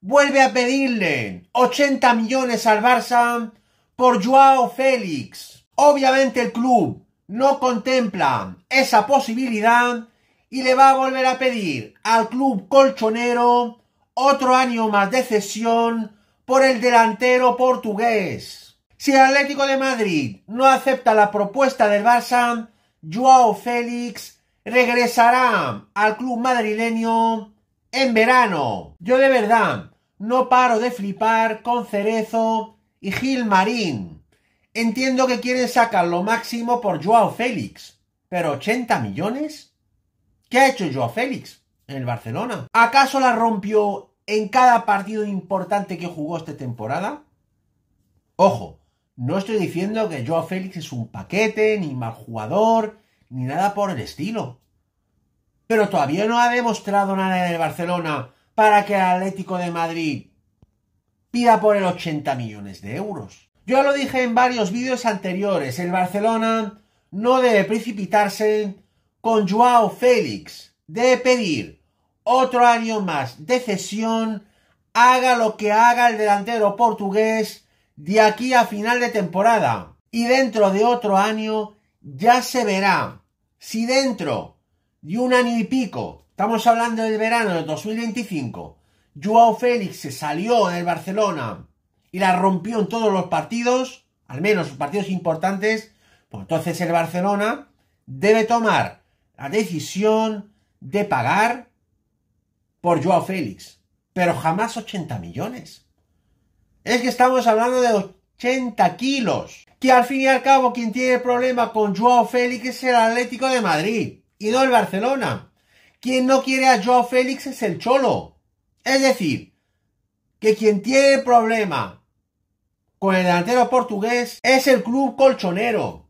vuelve a pedirle 80 millones al Barça por Joao Félix. Obviamente el club no contempla esa posibilidad y le va a volver a pedir al club colchonero otro año más de cesión por el delantero portugués. Si el Atlético de Madrid no acepta la propuesta del Barça, Joao Félix regresará al club madrileño en verano. Yo de verdad no paro de flipar con Cerezo y Gilmarín. Entiendo que quieren sacar lo máximo por Joao Félix, pero 80 millones? ¿Qué ha hecho Joao Félix en el Barcelona? ¿Acaso la rompió en cada partido importante que jugó esta temporada? Ojo, no estoy diciendo que Joao Félix es un paquete, ni mal jugador, ni nada por el estilo pero todavía no ha demostrado nada en el Barcelona para que el Atlético de Madrid pida por el 80 millones de euros. Yo lo dije en varios vídeos anteriores, el Barcelona no debe precipitarse con Joao Félix, debe pedir otro año más de cesión, haga lo que haga el delantero portugués de aquí a final de temporada. Y dentro de otro año ya se verá si dentro y un año y pico, estamos hablando del verano de 2025, Joao Félix se salió del Barcelona y la rompió en todos los partidos, al menos partidos importantes, pues entonces el Barcelona debe tomar la decisión de pagar por Joao Félix, pero jamás 80 millones. Es que estamos hablando de 80 kilos. Que al fin y al cabo quien tiene problema con Joao Félix es el Atlético de Madrid y no el Barcelona. Quien no quiere a Joao Félix es el Cholo. Es decir, que quien tiene problema con el delantero portugués es el club colchonero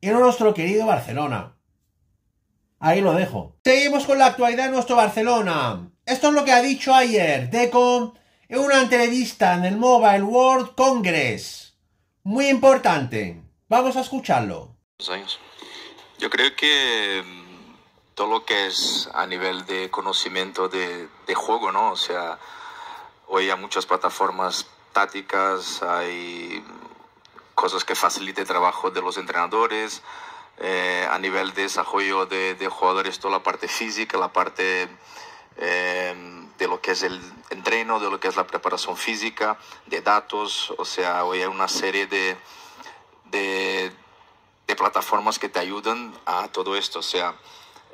y no nuestro querido Barcelona. Ahí lo dejo. Seguimos con la actualidad de nuestro Barcelona. Esto es lo que ha dicho ayer Deco en una entrevista en el Mobile World Congress. Muy importante. Vamos a escucharlo. Yo creo que todo lo que es a nivel de conocimiento de, juego, ¿no? O sea, hoy hay muchas plataformas tácticas, hay cosas que faciliten el trabajo de los entrenadores, eh, a nivel de desarrollo de, jugadores, toda la parte física, la parte eh, de lo que es el entreno, de lo que es la preparación física, de datos, o sea, hoy hay una serie de, de, de plataformas que te ayudan a todo esto, o sea,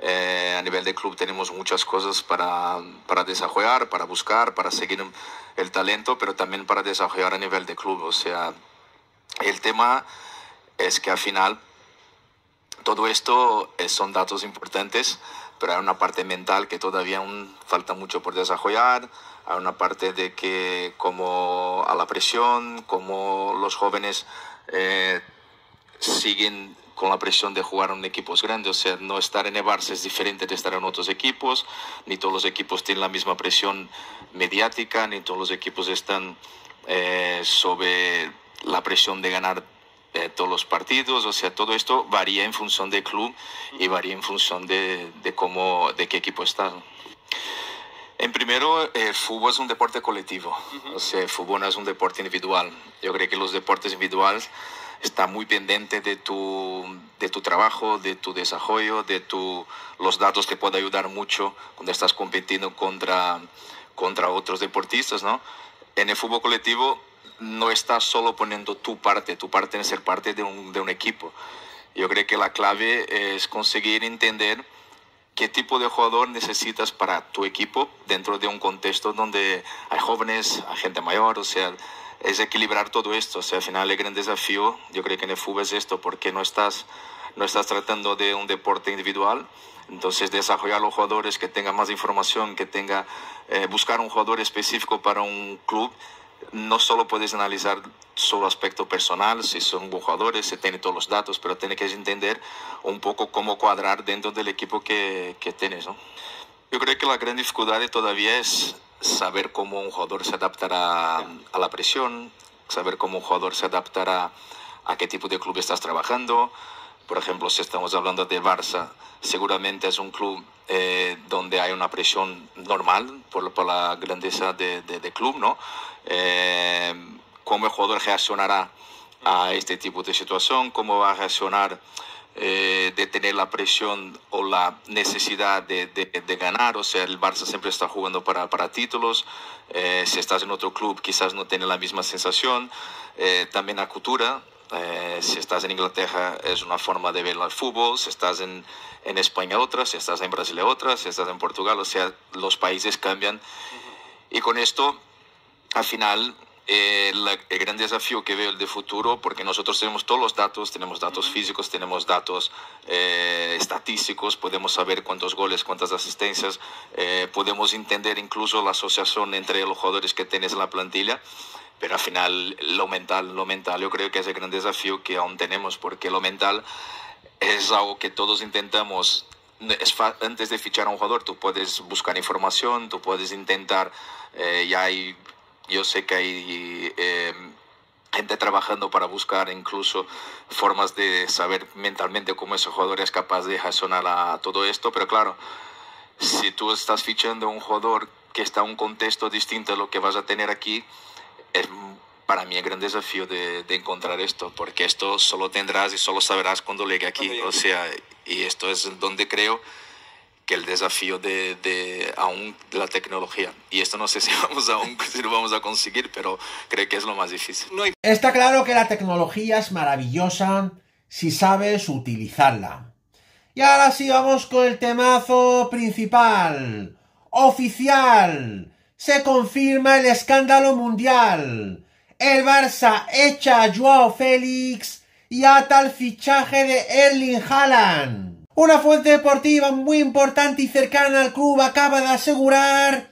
eh, a nivel de club tenemos muchas cosas para, para, desarrollar, para buscar, para seguir el talento, pero también para desarrollar a nivel de club. O sea, el tema es que al final todo esto eh, son datos importantes, pero hay una parte mental que todavía falta mucho por desarrollar, hay una parte de que como a la presión, como los jóvenes... Eh, siguen con la presión de jugar en equipos grandes. O sea, no estar en el es diferente de estar en otros equipos. Ni todos los equipos tienen la misma presión mediática, ni todos los equipos están eh, sobre la presión de ganar eh, todos los partidos. O sea, todo esto varía en función del club y varía en función de, cómo, de qué equipo está. En primero, el eh, fútbol es un deporte colectivo. O sea, el fútbol no es un deporte individual. Yo creo que los deportes individuales está muy pendiente de tu, de tu trabajo, de tu desarrollo, de tu, los datos que puede ayudar mucho cuando estás compitiendo contra, contra otros deportistas, ¿no? En el fútbol colectivo no estás solo poniendo tu parte, tu parte en ser parte de un, de un equipo. Yo creo que la clave es conseguir entender qué tipo de jugador necesitas para tu equipo dentro de un contexto donde hay jóvenes, hay gente mayor, o sea, es equilibrar todo esto. O sea, al final el gran desafío, yo creo que en el fútbol es esto, porque no estás, no estás tratando de un deporte individual, entonces desarrollar a los jugadores que tengan más información, que tenga, eh, buscar un jugador específico para un club, no solo puedes analizar solo aspecto personal, si son buenos jugadores, se tienen todos los datos, pero tienes que entender un poco cómo cuadrar dentro del equipo que, que tienes. Yo creo que la gran dificultad todavía es saber cómo un jugador se adaptará a la presión, saber cómo un jugador se adaptará a qué tipo de club estás trabajando. Por ejemplo, si estamos hablando de Barça, seguramente es un club eh, donde hay una presión normal por, la grandeza del club, ¿no? Eh, ¿Cómo el jugador reaccionará a este tipo de situación? ¿Cómo va a reaccionar? Eh, de tener la presión o la necesidad de, ganar. O sea, el Barça siempre está jugando para, títulos. Eh, si estás en otro club, quizás no tiene la misma sensación. Eh, también la cultura. si estás en Inglaterra es una forma de ver el fútbol, si estás en, en España otra, si estás en Brasil otra, si estás en Portugal, o sea, los países cambian. Y con esto, al final, eh, el gran desafío que veo el de futuro, porque nosotros tenemos todos los datos, tenemos datos físicos, tenemos datos eh, estadísticos, podemos saber cuántos goles, cuántas asistencias, eh, podemos entender incluso la asociación entre los jugadores que tienes en la plantilla pero al final lo mental, lo mental yo creo que es el gran desafío que aún tenemos, porque lo mental es algo que todos intentamos. antes de fichar a un jugador, tú puedes buscar información, tú puedes intentar, y eh, ya hay yo sé que hay eh, gente trabajando para buscar incluso formas de saber mentalmente cómo ese jugador es capaz de reaccionar a todo esto, pero claro, si tú estás fichando a un jugador que está en un contexto distinto a lo que vas a tener aquí, es para mí un gran desafío de, encontrar esto, porque esto solo tendrás y solo sabrás cuando llegue aquí. O sea, y esto es donde creo que el desafío de, aún la tecnología. Y esto no sé si, vamos lo vamos a conseguir, pero creo que es lo más difícil. Está claro que la tecnología es maravillosa si sabes utilizarla. Y ahora sí vamos con el temazo principal. Oficial. Se confirma el escándalo mundial. El Barça echa a Joao Félix y ata el fichaje de Erling Haaland. Una fuente deportiva muy importante y cercana al club acaba de asegurar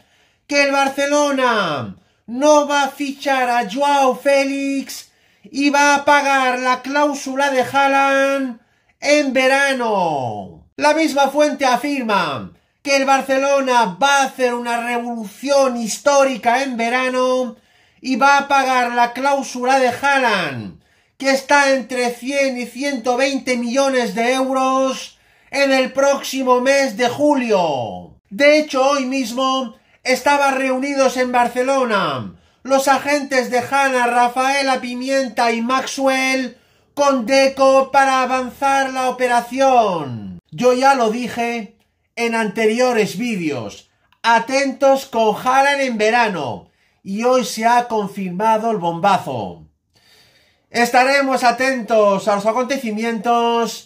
que el Barcelona no va a fichar a Joao Félix y va a pagar la cláusula de Haaland en verano. La misma fuente afirma que el Barcelona va a hacer una revolución histórica en verano y va a pagar la cláusula de Haaland, que está entre 100 y 120 millones de euros en el próximo mes de julio. De hecho, hoy mismo estaban reunidos en Barcelona los agentes de Hanna, Rafaela Pimienta y Maxwell con Deco para avanzar la operación. Yo ya lo dije en anteriores vídeos. Atentos con Haran en verano. Y hoy se ha confirmado el bombazo. Estaremos atentos a los acontecimientos